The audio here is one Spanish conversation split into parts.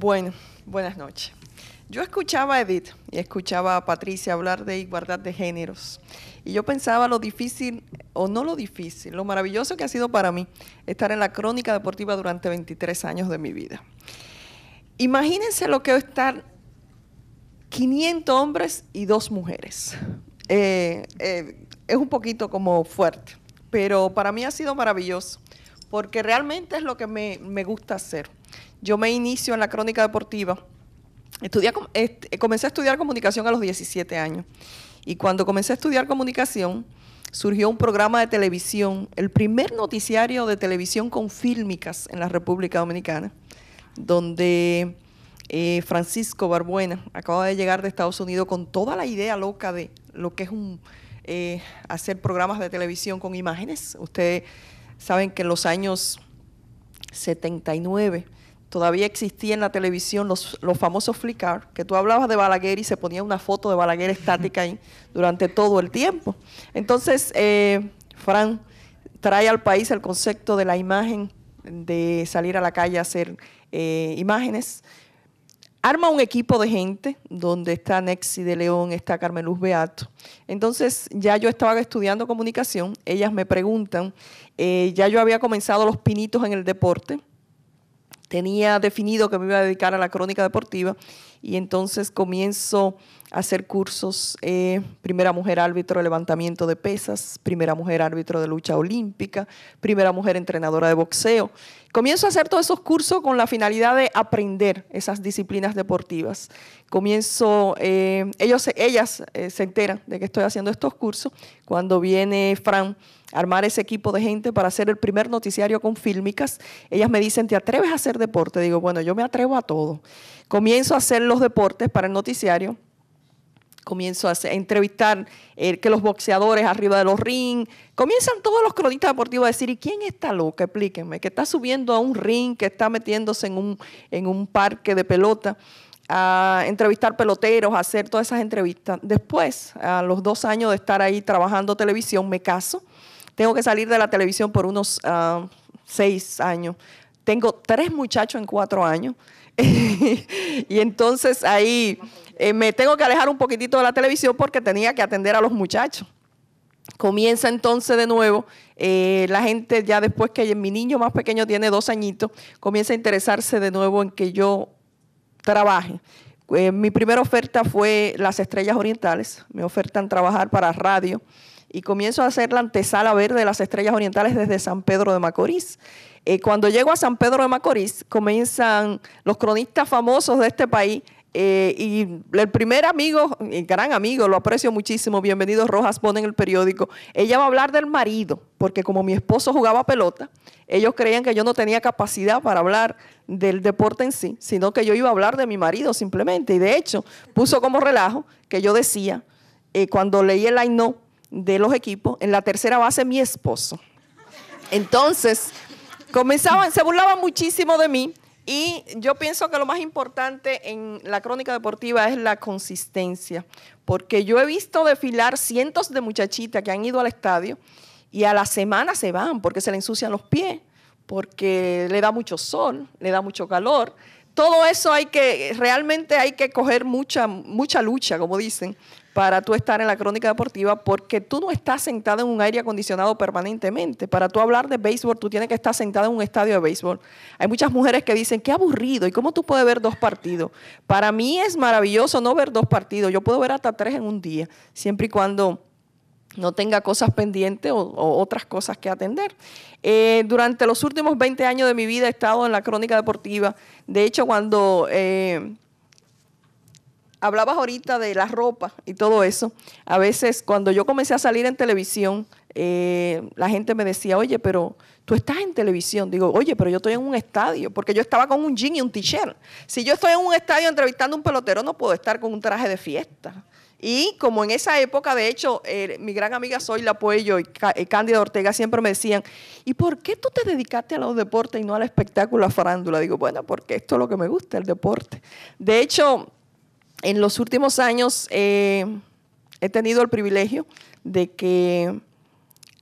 Bueno, buenas noches. Yo escuchaba a Edith y escuchaba a Patricia hablar de igualdad de géneros y yo pensaba lo difícil, o no lo difícil, lo maravilloso que ha sido para mí estar en la crónica deportiva durante 23 años de mi vida. Imagínense lo que es estar 500 hombres y dos mujeres. Eh, eh, es un poquito como fuerte, pero para mí ha sido maravilloso porque realmente es lo que me, me gusta hacer yo me inicio en la crónica deportiva. comencé a estudiar comunicación a los 17 años. Y cuando comencé a estudiar comunicación, surgió un programa de televisión, el primer noticiario de televisión con fílmicas en la República Dominicana, donde eh, Francisco Barbuena acaba de llegar de Estados Unidos con toda la idea loca de lo que es eh, hacer programas de televisión con imágenes. Ustedes saben que en los años 79 todavía existía en la televisión los, famosos flickr, que tú hablabas de Balaguer y se ponía una foto de Balaguer estática ahí durante todo el tiempo. Entonces, eh, Fran trae al país el concepto de la imagen, de salir a la calle a hacer eh, imágenes. Arma un equipo de gente, donde está Nexi de León, está Carmen Luz Beato. Entonces, ya yo estaba estudiando comunicación, ellas me preguntan, eh, ya yo había comenzado los pinitos en el deporte, tenía definido que me iba a dedicar a la crónica deportiva y entonces comienzo a hacer cursos, eh, primera mujer árbitro de levantamiento de pesas, primera mujer árbitro de lucha olímpica, primera mujer entrenadora de boxeo. Comienzo a hacer todos esos cursos con la finalidad de aprender esas disciplinas deportivas. Comienzo, eh, ellos, ellas eh, se enteran de que estoy haciendo estos cursos cuando viene Fran armar ese equipo de gente para hacer el primer noticiario con fílmicas. Ellas me dicen, ¿te atreves a hacer deporte? Digo, bueno, yo me atrevo a todo. Comienzo a hacer los deportes para el noticiario. Comienzo a, entrevistar eh, que los boxeadores arriba de los ring. Comienzan todos los cronistas deportivos a decir, ¿y quién está loca? Explíquenme, que está subiendo a un ring, que está metiéndose en un, en un parque de pelota a entrevistar peloteros, a hacer todas esas entrevistas. Después, a los dos años de estar ahí trabajando televisión, me caso tengo que salir de la televisión por unos ah, seis años. Tengo tres muchachos en cuatro años. y entonces ahí eh, me tengo que alejar un poquitito de la televisión porque tenía que atender a los muchachos. Comienza entonces de nuevo, eh, la gente ya después que mi niño más pequeño tiene dos añitos, comienza a interesarse de nuevo en que yo trabaje. Eh, mi primera oferta fue Las Estrellas Orientales, me ofertan trabajar para radio y comienzo a hacer la antesala verde de las estrellas orientales desde San Pedro de Macorís. Eh, cuando llego a San Pedro de Macorís, comienzan los cronistas famosos de este país. Eh, y el primer amigo, el gran amigo, lo aprecio muchísimo, bienvenido Rojas, pone en el periódico, ella va a hablar del marido, porque como mi esposo jugaba pelota, ellos creían que yo no tenía capacidad para hablar del deporte en sí, sino que yo iba a hablar de mi marido simplemente. Y de hecho, puso como relajo que yo decía, eh, cuando leí el I de los equipos, en la tercera base mi esposo. Entonces, comenzaban, se burlaban muchísimo de mí y yo pienso que lo más importante en la crónica deportiva es la consistencia, porque yo he visto desfilar cientos de muchachitas que han ido al estadio y a la semana se van porque se le ensucian los pies, porque le da mucho sol, le da mucho calor. Todo eso hay que, realmente hay que coger mucha, mucha lucha, como dicen, para tú estar en la crónica deportiva porque tú no estás sentado en un aire acondicionado permanentemente. Para tú hablar de béisbol, tú tienes que estar sentado en un estadio de béisbol. Hay muchas mujeres que dicen, qué aburrido, ¿y cómo tú puedes ver dos partidos? Para mí es maravilloso no ver dos partidos, yo puedo ver hasta tres en un día, siempre y cuando no tenga cosas pendientes o, otras cosas que atender. Eh, durante los últimos 20 años de mi vida he estado en la crónica deportiva. De hecho, cuando... Eh, hablabas ahorita de la ropa y todo eso. A veces cuando yo comencé a salir en televisión, eh, la gente me decía, oye, pero tú estás en televisión. Digo, oye, pero yo estoy en un estadio, porque yo estaba con un jean y un t-shirt. Si yo estoy en un estadio entrevistando a un pelotero, no puedo estar con un traje de fiesta. Y como en esa época, de hecho, eh, mi gran amiga Soyla Puello y Cándida Ortega siempre me decían, ¿y por qué tú te dedicaste a los deportes y no al espectáculo, a farándula? Digo, bueno, porque esto es lo que me gusta, el deporte. De hecho, en los últimos años eh, he tenido el privilegio de que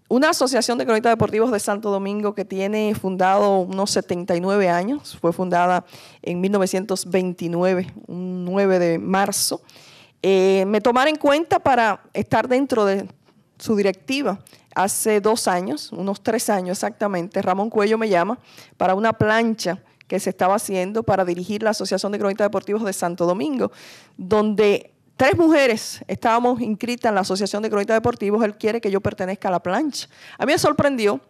una asociación de cronistas deportivos de Santo Domingo que tiene fundado unos 79 años, fue fundada en 1929, un 9 de marzo, eh, me tomara en cuenta para estar dentro de su directiva hace dos años, unos tres años exactamente, Ramón Cuello me llama para una plancha que se estaba haciendo para dirigir la Asociación de Cronistas Deportivos de Santo Domingo, donde tres mujeres estábamos inscritas en la Asociación de Cronistas Deportivos, él quiere que yo pertenezca a la plancha. A mí me sorprendió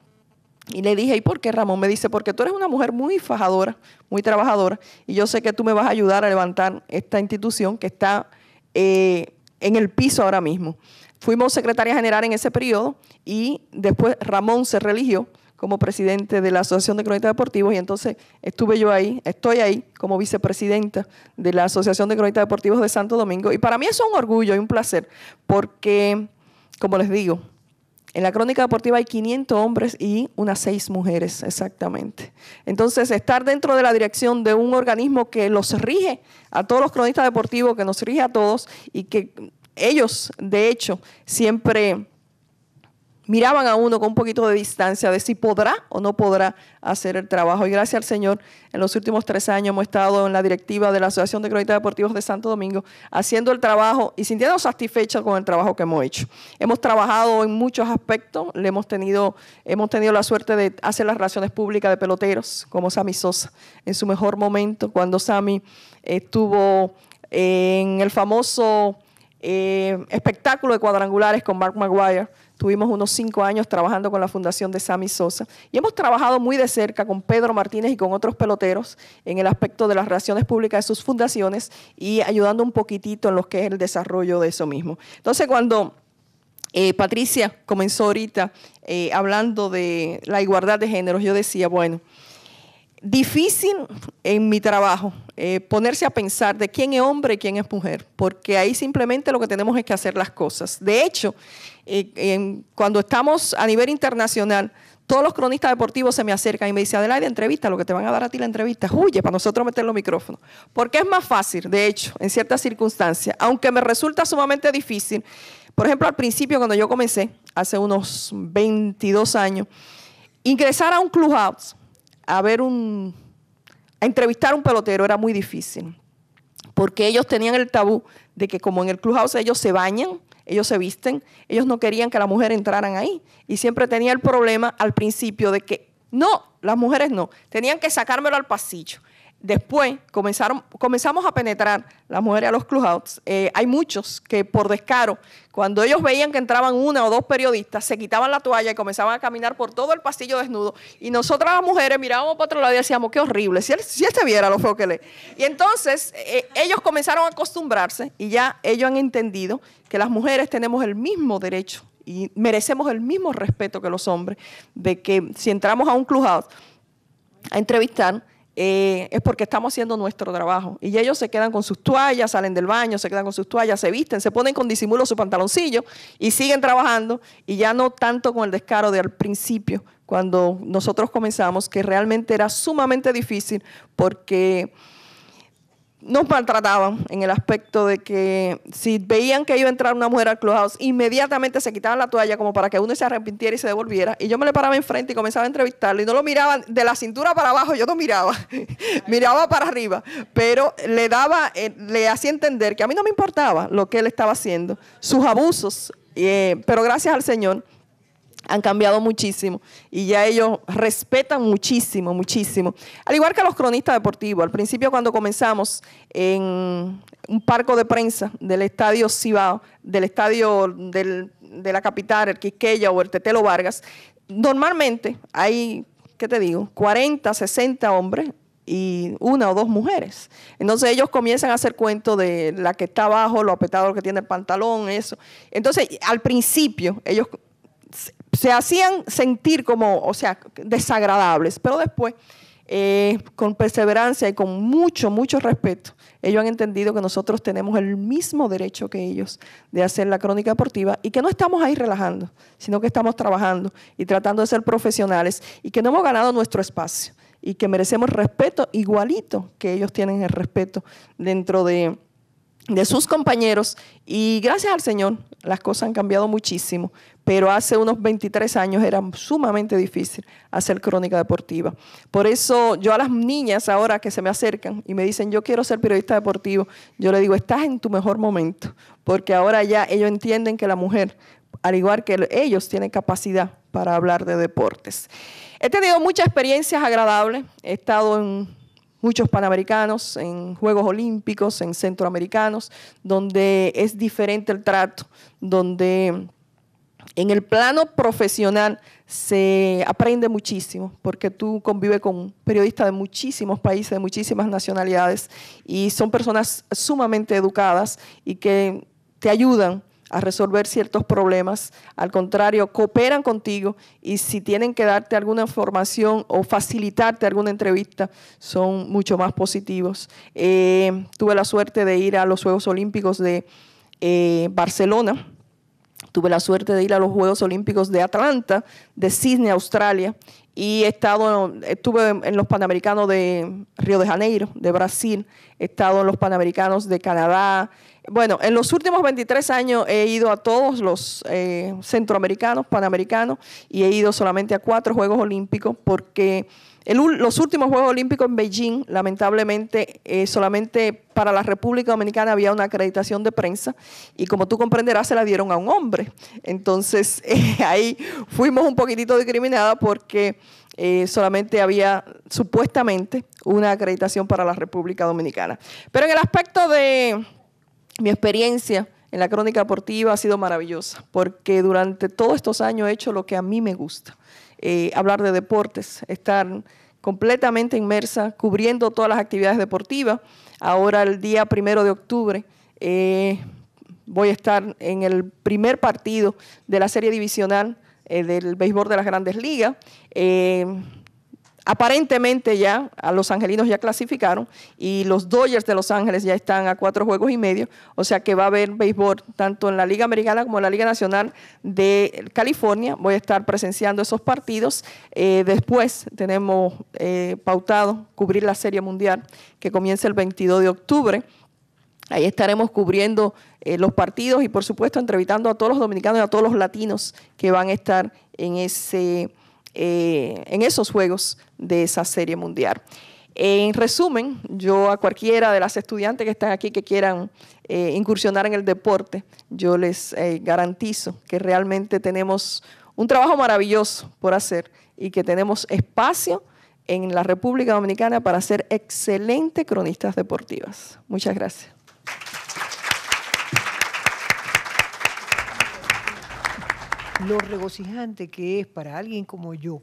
y le dije, ¿y por qué Ramón? Me dice, porque tú eres una mujer muy fajadora, muy trabajadora, y yo sé que tú me vas a ayudar a levantar esta institución que está eh, en el piso ahora mismo. Fuimos secretaria general en ese periodo y después Ramón se religió como presidente de la Asociación de Cronistas Deportivos y entonces estuve yo ahí, estoy ahí como vicepresidenta de la Asociación de Cronistas Deportivos de Santo Domingo y para mí es un orgullo y un placer porque, como les digo, en la crónica deportiva hay 500 hombres y unas 6 mujeres, exactamente. Entonces, estar dentro de la dirección de un organismo que los rige a todos los cronistas deportivos, que nos rige a todos y que ellos, de hecho, siempre miraban a uno con un poquito de distancia de si podrá o no podrá hacer el trabajo. Y gracias al Señor, en los últimos tres años hemos estado en la directiva de la Asociación de Cronistas Deportivos de Santo Domingo haciendo el trabajo y sintiéndonos satisfechos con el trabajo que hemos hecho. Hemos trabajado en muchos aspectos, le hemos tenido, hemos tenido la suerte de hacer las relaciones públicas de peloteros, como Sammy Sosa, en su mejor momento, cuando Sammy estuvo en el famoso eh, espectáculo de cuadrangulares con Mark Maguire Tuvimos unos cinco años trabajando con la Fundación de Sami Sosa y hemos trabajado muy de cerca con Pedro Martínez y con otros peloteros en el aspecto de las relaciones públicas de sus fundaciones y ayudando un poquitito en lo que es el desarrollo de eso mismo. Entonces, cuando eh, Patricia comenzó ahorita eh, hablando de la igualdad de géneros, yo decía, bueno, difícil en mi trabajo eh, ponerse a pensar de quién es hombre y quién es mujer, porque ahí simplemente lo que tenemos es que hacer las cosas. De hecho, eh, cuando estamos a nivel internacional, todos los cronistas deportivos se me acercan y me dicen, Adelaide, entrevista, lo que te van a dar a ti la entrevista, huye para nosotros meter los micrófonos. Porque es más fácil, de hecho, en ciertas circunstancias, aunque me resulta sumamente difícil. Por ejemplo, al principio, cuando yo comencé, hace unos 22 años, ingresar a un clubhouse a ver un, a entrevistar a un pelotero era muy difícil, porque ellos tenían el tabú de que como en el clubhouse ellos se bañan, ellos se visten, ellos no querían que la mujer entraran ahí y siempre tenía el problema al principio de que no, las mujeres no, tenían que sacármelo al pasillo. Después comenzaron, comenzamos a penetrar las mujeres a los clubhouses. Eh, hay muchos que por descaro, cuando ellos veían que entraban una o dos periodistas, se quitaban la toalla y comenzaban a caminar por todo el pasillo desnudo. Y nosotras las mujeres mirábamos para otro lado y decíamos, qué horrible, si él, si él se viera lo feo que le. Y entonces eh, ellos comenzaron a acostumbrarse y ya ellos han entendido que las mujeres tenemos el mismo derecho y merecemos el mismo respeto que los hombres, de que si entramos a un clubhouse a entrevistar, eh, es porque estamos haciendo nuestro trabajo. Y ellos se quedan con sus toallas, salen del baño, se quedan con sus toallas, se visten, se ponen con disimulo su pantaloncillo y siguen trabajando y ya no tanto con el descaro de al principio, cuando nosotros comenzamos, que realmente era sumamente difícil porque nos maltrataban en el aspecto de que si veían que iba a entrar una mujer al clubhouse, inmediatamente se quitaban la toalla como para que uno se arrepintiera y se devolviera. Y yo me le paraba enfrente y comenzaba a entrevistarlo y no lo miraba de la cintura para abajo, yo no miraba, miraba para arriba, pero le daba, eh, le hacía entender que a mí no me importaba lo que él estaba haciendo, sus abusos, eh, pero gracias al Señor han cambiado muchísimo y ya ellos respetan muchísimo, muchísimo. Al igual que los cronistas deportivos, al principio cuando comenzamos en un parco de prensa del estadio Cibao, del estadio de la capital, el Quisqueya o el Tetelo Vargas, normalmente hay, ¿qué te digo?, 40, 60 hombres y una o dos mujeres. Entonces ellos comienzan a hacer cuento de la que está abajo, lo apretado que tiene el pantalón, eso. Entonces, al principio, ellos se hacían sentir como, o sea, desagradables, pero después, eh, con perseverancia y con mucho, mucho respeto, ellos han entendido que nosotros tenemos el mismo derecho que ellos de hacer la crónica deportiva y que no estamos ahí relajando, sino que estamos trabajando y tratando de ser profesionales y que no hemos ganado nuestro espacio y que merecemos respeto igualito que ellos tienen el respeto dentro de de sus compañeros y gracias al Señor las cosas han cambiado muchísimo, pero hace unos 23 años era sumamente difícil hacer crónica deportiva. Por eso yo a las niñas ahora que se me acercan y me dicen yo quiero ser periodista deportivo, yo le digo estás en tu mejor momento, porque ahora ya ellos entienden que la mujer, al igual que ellos, tiene capacidad para hablar de deportes. He tenido muchas experiencias agradables, he estado en muchos panamericanos, en Juegos Olímpicos, en centroamericanos, donde es diferente el trato, donde en el plano profesional se aprende muchísimo, porque tú convives con periodistas de muchísimos países, de muchísimas nacionalidades, y son personas sumamente educadas y que te ayudan a resolver ciertos problemas. Al contrario, cooperan contigo y si tienen que darte alguna información o facilitarte alguna entrevista, son mucho más positivos. Eh, tuve la suerte de ir a los Juegos Olímpicos de eh, Barcelona. Tuve la suerte de ir a los Juegos Olímpicos de Atlanta, de Sydney, Australia, y estado, estuve en los Panamericanos de Río de Janeiro, de Brasil, he estado en los Panamericanos de Canadá, bueno, en los últimos 23 años he ido a todos los eh, centroamericanos, panamericanos, y he ido solamente a cuatro Juegos Olímpicos porque los últimos Juegos Olímpicos en Beijing, lamentablemente, eh, solamente para la República Dominicana había una acreditación de prensa y como tú comprenderás, se la dieron a un hombre. Entonces, eh, ahí fuimos un poquitito discriminadas porque solamente había supuestamente una acreditación para la República Dominicana. Pero en el aspecto de mi experiencia en la crónica deportiva ha sido maravillosa, porque durante todos estos años he hecho lo que a mí me gusta, eh, hablar de deportes, estar completamente inmersa, cubriendo todas las actividades deportivas. Ahora el día primero de octubre eh, voy a estar en el primer partido de la serie divisional eh, del béisbol de las grandes ligas. Aparentemente ya a los angelinos ya clasificaron y los Dodgers de Los Ángeles ya están a cuatro juegos y medio, o sea que va a haber béisbol tanto en la Liga Americana como en la Liga Nacional de California. Voy a estar presenciando esos partidos. Eh, después tenemos eh, pautado cubrir la Serie Mundial que comienza el 22 de octubre. Ahí estaremos cubriendo eh, los partidos y por supuesto entrevistando a todos los dominicanos y a todos los latinos que van a estar en ese eh, en esos juegos de esa serie mundial. En resumen, yo a cualquiera de las estudiantes que están aquí que quieran eh, incursionar en el deporte, yo les eh, garantizo que realmente tenemos un trabajo maravilloso por hacer y que tenemos espacio en la República Dominicana para ser excelentes cronistas deportivas. Muchas gracias. lo regocijante que es para alguien como yo,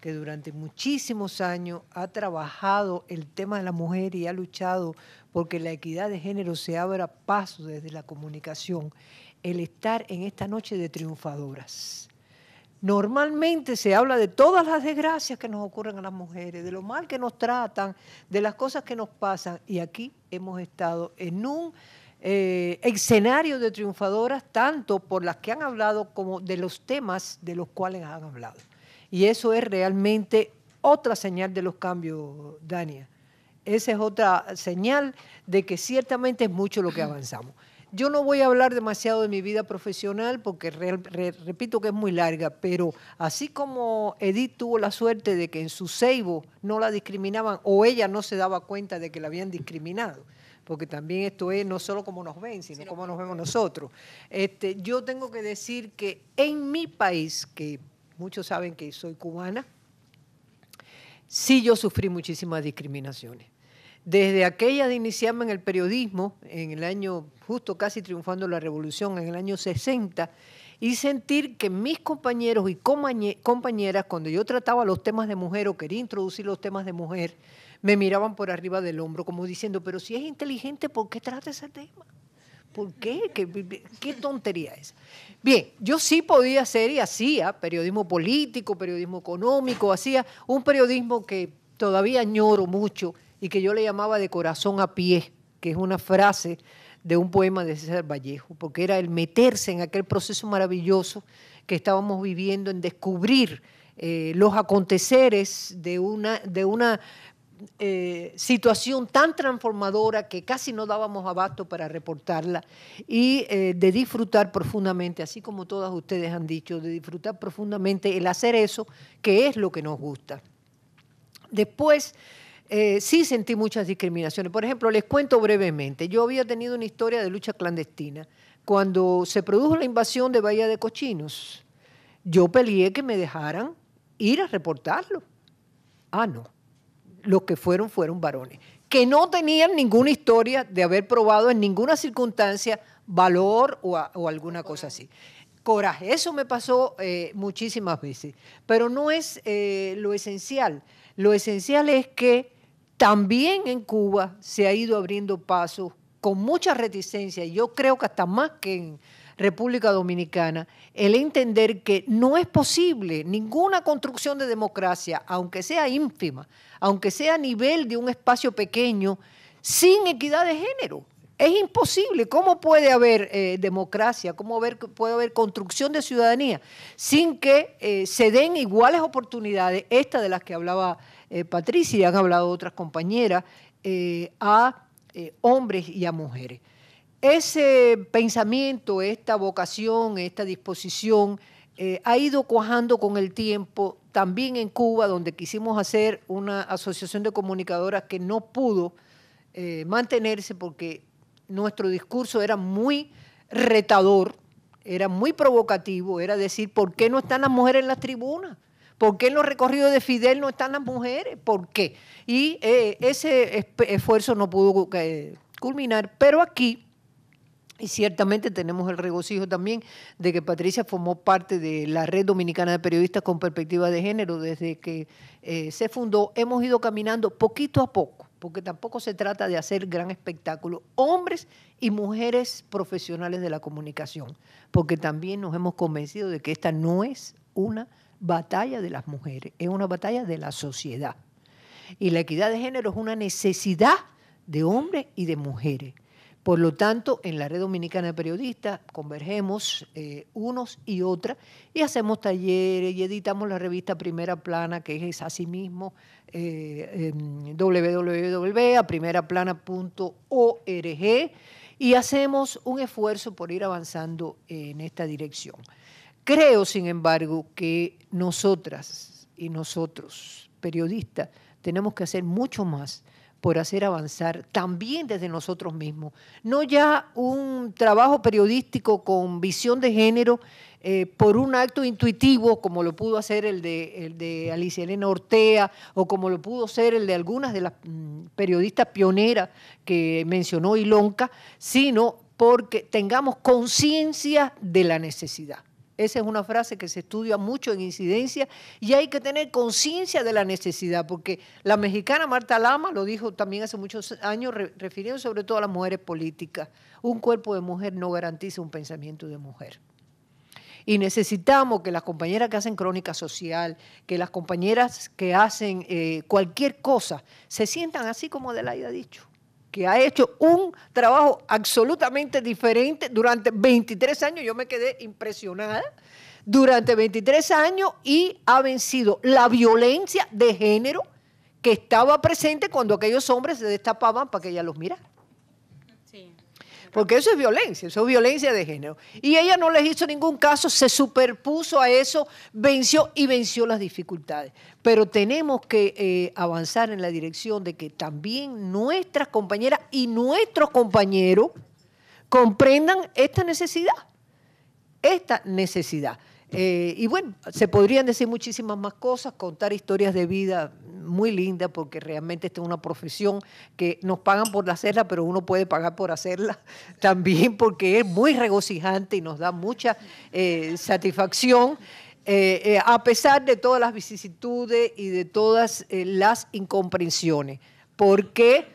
que durante muchísimos años ha trabajado el tema de la mujer y ha luchado porque la equidad de género se abra paso desde la comunicación, el estar en esta noche de triunfadoras. Normalmente se habla de todas las desgracias que nos ocurren a las mujeres, de lo mal que nos tratan, de las cosas que nos pasan, y aquí hemos estado en un eh, escenario de triunfadoras, tanto por las que han hablado como de los temas de los cuales han hablado. Y eso es realmente otra señal de los cambios, Dania. Esa es otra señal de que ciertamente es mucho lo que avanzamos. Yo no voy a hablar demasiado de mi vida profesional porque repito que es muy larga, pero así como Edith tuvo la suerte de que en su seibo no la discriminaban o ella no se daba cuenta de que la habían discriminado, porque también esto es no solo cómo nos ven, sino, como nos vemos nosotros. Este, yo tengo que decir que en mi país, que muchos saben que soy cubana, sí yo sufrí muchísimas discriminaciones. Desde aquella de iniciarme en el periodismo, en el año, justo casi triunfando la revolución, en el año 60, y sentir que mis compañeros y compañeras, cuando yo trataba los temas de mujer o quería introducir los temas de mujer, me miraban por arriba del hombro como diciendo, pero si es inteligente, ¿por qué trata ese tema? ¿Por qué? qué? tontería es? Bien, yo sí podía hacer y hacía periodismo político, periodismo económico, hacía un periodismo que todavía añoro mucho y que yo le llamaba de corazón a pie, que es una frase de un poema de César Vallejo, porque era el meterse en aquel proceso maravilloso que estábamos viviendo, en descubrir eh, los aconteceres de una, de una eh, situación tan transformadora que casi no dábamos abasto para reportarla y eh, de disfrutar profundamente, así como todas ustedes han dicho, de disfrutar profundamente el hacer eso, que es lo que nos gusta. Después, eh, sí sentí muchas discriminaciones. Por ejemplo, les cuento brevemente, yo había tenido una historia de lucha clandestina. Cuando se produjo la invasión de Bahía de Cochinos, yo peleé que me dejaran ir a reportarlo. Ah, no los que fueron fueron varones, que no tenían ninguna historia de haber probado en ninguna circunstancia valor o, alguna cosa así. Coraje, eso me pasó eh, muchísimas veces, pero no es eh, lo esencial. Lo esencial es que también en Cuba se ha ido abriendo pasos con mucha reticencia, y yo creo que hasta más que en República Dominicana, el entender que no es posible ninguna construcción de democracia, aunque sea ínfima, aunque sea a nivel de un espacio pequeño, sin equidad de género. Es imposible. ¿Cómo puede haber eh, democracia? ¿Cómo puede haber construcción de ciudadanía sin que eh, se den iguales oportunidades, estas de las que hablaba eh, Patricia y han hablado otras compañeras, a hombres y a mujeres? ese pensamiento, esta vocación, esta disposición eh, ha ido cuajando con el tiempo, también en Cuba, donde quisimos hacer una asociación de comunicadoras que no pudo eh, mantenerse porque nuestro discurso era muy retador, era muy provocativo, era decir, ¿por qué no están las mujeres en las tribunas? ¿Por qué en los recorridos de Fidel no están las mujeres? ¿Por qué? Y eh, ese esfuerzo no pudo culminar, pero aquí y ciertamente tenemos el regocijo también de que Patricia formó parte de la Red Dominicana de Periodistas con Perspectiva de Género desde que eh, se fundó. Hemos ido caminando poquito a poco, porque tampoco se trata de hacer gran espectáculo. Hombres y mujeres profesionales de la comunicación, porque también nos hemos convencido de que esta no es una batalla de las mujeres, es una batalla de la sociedad. Y la equidad de género es una necesidad de hombres y de mujeres por lo tanto, en la Red Dominicana de Periodistas convergemos eh, unos y otras y hacemos talleres y editamos la revista Primera Plana, que es asimismo eh, www.primeraplana.org y hacemos un esfuerzo por ir avanzando en esta dirección. Creo, sin embargo, que nosotras y nosotros, periodistas, tenemos que hacer mucho más por hacer avanzar también desde nosotros mismos. No ya un trabajo periodístico con visión de género eh, por un acto intuitivo, como lo pudo hacer el de, Alicia Elena Ortea o como lo pudo ser el de algunas de las mm, periodistas pioneras que mencionó Ilonca, sino porque tengamos conciencia de la necesidad. Esa es una frase que se estudia mucho en incidencia y hay que tener conciencia de la necesidad, porque la mexicana Marta Lama lo dijo también hace muchos años, refiriendo sobre todo a las mujeres políticas. Un cuerpo de mujer no garantiza un pensamiento de mujer. Y necesitamos que las compañeras que hacen crónica social, que las compañeras que hacen eh, cualquier cosa, se sientan así como Adelaida ha dicho que ha hecho un trabajo absolutamente diferente durante 23 años. Yo me quedé impresionada durante 23 años y ha vencido la violencia de género que estaba presente cuando aquellos hombres se destapaban para que ella los mirara porque eso es violencia, eso es violencia de género. Y ella no les hizo ningún caso, se superpuso a eso, venció y venció las dificultades. Pero tenemos que eh, avanzar en la dirección de que también nuestras compañeras y nuestros compañeros comprendan esta necesidad, esta necesidad. Eh, y bueno, se podrían decir muchísimas más cosas, contar historias de vida muy linda porque realmente esta es una profesión que nos pagan por hacerla, pero uno puede pagar por hacerla también porque es muy regocijante y nos da mucha eh, satisfacción. Eh, eh, a pesar de todas las vicisitudes y de todas las incomprensiones, porque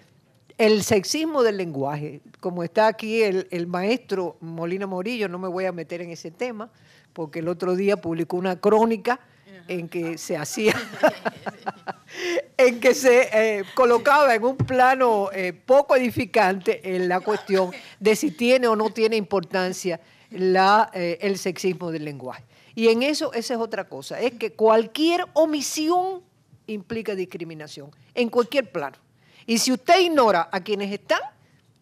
el sexismo del lenguaje, como está aquí el, el, maestro Molina Morillo, no me voy a meter en ese tema, porque el otro día publicó una crónica en que se hacía en que se eh, colocaba en un plano eh, poco edificante en la cuestión de si tiene o no tiene importancia la, eh, el sexismo del lenguaje. Y en eso, esa es otra cosa, es que cualquier omisión implica discriminación, en cualquier plano. Y si usted ignora a quienes están,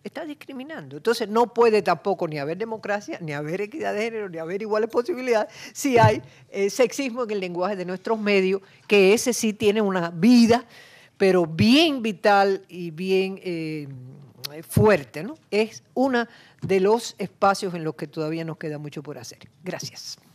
está discriminando. Entonces no puede tampoco ni haber democracia, ni haber equidad de género, ni haber iguales posibilidades si hay eh, sexismo en el lenguaje de nuestros medios, que ese sí tiene una vida, pero bien vital y bien eh, fuerte. ¿no? Es uno de los espacios en los que todavía nos queda mucho por hacer. Gracias.